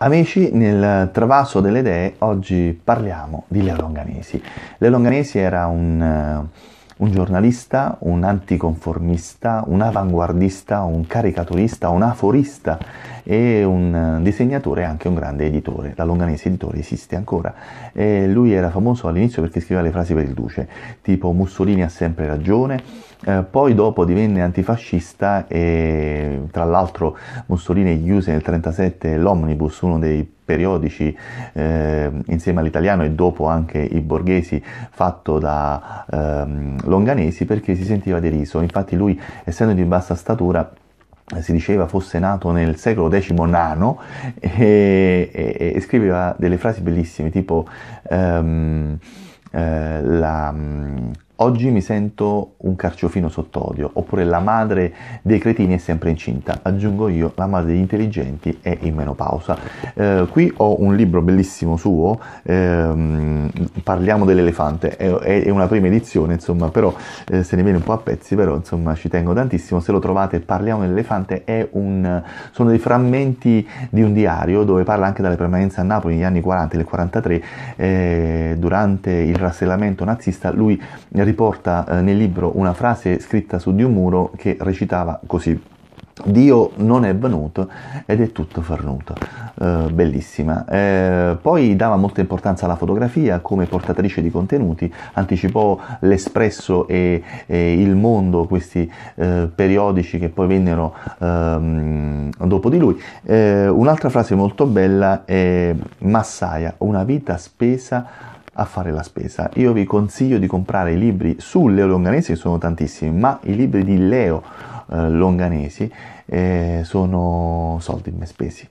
Amici, nel Travaso delle idee oggi parliamo di Leo Longanesi. Leo Longanesi era un, eh, un giornalista, un anticonformista, un avanguardista, un caricaturista, un aforista e un eh, disegnatore e anche un grande editore. La Longanesi Editore esiste ancora. E lui era famoso all'inizio perché scriveva le frasi per il duce, tipo Mussolini ha sempre ragione, eh, poi dopo divenne antifascista e tra l'altro Mussolini chiuse nel 1937 l'Omnibus, uno dei periodici eh, insieme all'italiano e dopo anche i borghesi fatto da eh, Longanesi perché si sentiva deriso. Infatti lui essendo di bassa statura si diceva fosse nato nel secolo X nano e, e, e scriveva delle frasi bellissime tipo ehm, eh, la Oggi mi sento un carciofino sott'odio, oppure la madre dei cretini è sempre incinta, aggiungo io, la madre degli intelligenti è in menopausa. Eh, qui ho un libro bellissimo suo, ehm, parliamo dell'elefante, è, è, una prima edizione, insomma, però eh, se ne viene un po' a pezzi, però insomma ci tengo tantissimo, se lo trovate parliamo dell'elefante, un, sono dei frammenti di un diario dove parla anche della permanenze a Napoli negli anni 40 e 43, eh, durante il rassellamento nazista, lui riporta eh, nel libro una frase scritta su di un muro che recitava così. Dio non è venuto ed è tutto farnuto. Eh, bellissima. Eh, poi dava molta importanza alla fotografia come portatrice di contenuti, anticipò l'Espresso e, e Il Mondo, questi eh, periodici che poi vennero ehm, dopo di lui. Eh, un'altra frase molto bella è Massaia, una vita spesa a fare la spesa. Io vi consiglio di comprare i libri su Leo Longanesi, che sono tantissimi, ma i libri di Leo eh, Longanesi eh, sono soldi ben spesi.